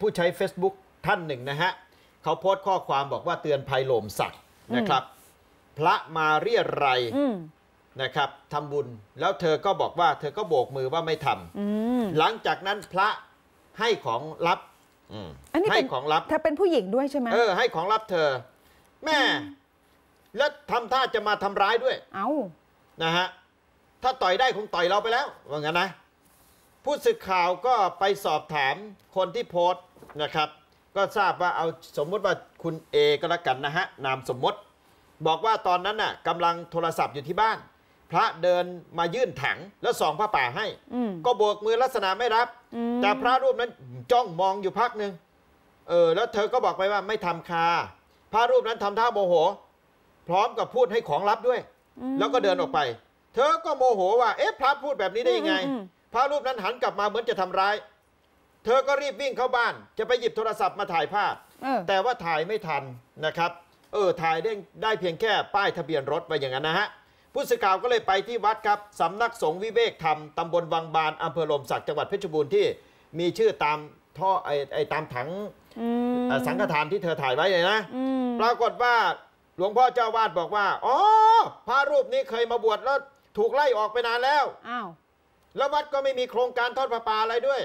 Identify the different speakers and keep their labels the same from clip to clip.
Speaker 1: ผู้ใช้ Facebook ท่านหนึ่งนะฮะ เขาโพสต์ข้อความบอกว่าเตือนภัยโลมสักนะครับ พระมาเรียรไรนะครับทำบุญ แล้วเธอก็บอกว่า เธอก็โบกมือว่าไม่ทำหลังจากนั้นพระให้ของลับให้ของลับเธอเป็นผู้หญิงด้วยใช่ไหมเออให้ของลับเธอ แม่ แล้วทำท่าจะมาทำร้ายด้วย เอานะฮะถ้าต่อยได้ คงต่อยเราไปแล้วว่างั้นนะผู้สื่อข่าวก็ไปสอบถามคนที่โพสต์นะครับ ก็ทราบว่าเอาสมมติว่าคุณเอก็แล้วกันนะฮะนามสมมติ บอกว่าตอนนั้นน่ะกำลังโทรศัพท์อยู่ที่บ้าน พระเดินมายื่นถังแล้วส่องผ้าป่าให้ก็โบกมือลักษณะไม่รับแต่พระรูปนั้นจ้องมองอยู่พักหนึ่งเออ แล้วเธอก็บอกไปว่าไม่ทำคา พระรูปนั้นทำท่าโมโห พร้อมกับพูดให้ของลับด้วย แล้วก็เดินออกไป เธอก็โมโห ว่าเอ๊ะพระพูดแบบนี้ได้ยังไงพระรูปนั้นหันกลับมาเหมือนจะทำร้าย เธอก็รีบวิ่งเข้าบ้าน จะไปหยิบโทรศัพท์มาถ่ายภาพ แต่ว่าถ่ายไม่ทันนะครับ เออถ่ายได้ได้เพียงแค่ป้ายทะเบียนรถไปอย่างนั้นนะฮะ ผู้สื่อข่าวก็เลยไปที่วัดครับสำนักสงฆ์วิเวกธรรมตำบลวังบานอำเภอลมศักดิ์จังหวัดเพชรบูรณ์ ที่มีชื่อตามท่อไอไอตามถังสังฆทานที่เธอถ่ายไว้เลยนะปรากฏว่าหลวงพ่อเจ้าวาดบอกว่าอ๋อพระรูปนี้เคยมาบวชแล้วถูกไล่ออกไปนานแล้วอ้าวแล้ววัดก็ไม่มีโครงการทอดประปาอะไรด้วย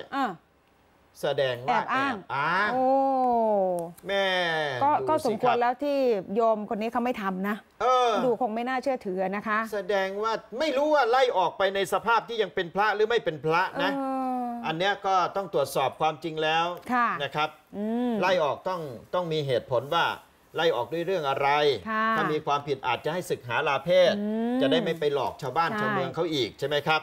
Speaker 1: แสดงว่าแอบอ้างโอ้ แม่ก็สมควรแล้วที่โยม คนนี้เขาไม่ทำนะ ดูคงไม่น่าเชื่อถือนะคะ แสดงว่าไม่รู้ว่าไล่ออกไปในสภาพที่ยังเป็นพระหรือไม่เป็นพระนะ อันนี้ก็ต้องตรวจสอบความจริงแล้วนะครับ ไล่ออกต้องต้องมีเหตุผลว่า ไล่ออกด้วยเรื่องอะไร ถ้ามีความผิดอาจจะให้ศึกหาลาเพศ จะได้ไม่ไปหลอกชาวบ้านชาวเมืองเขาอีกใช่ไหมครับ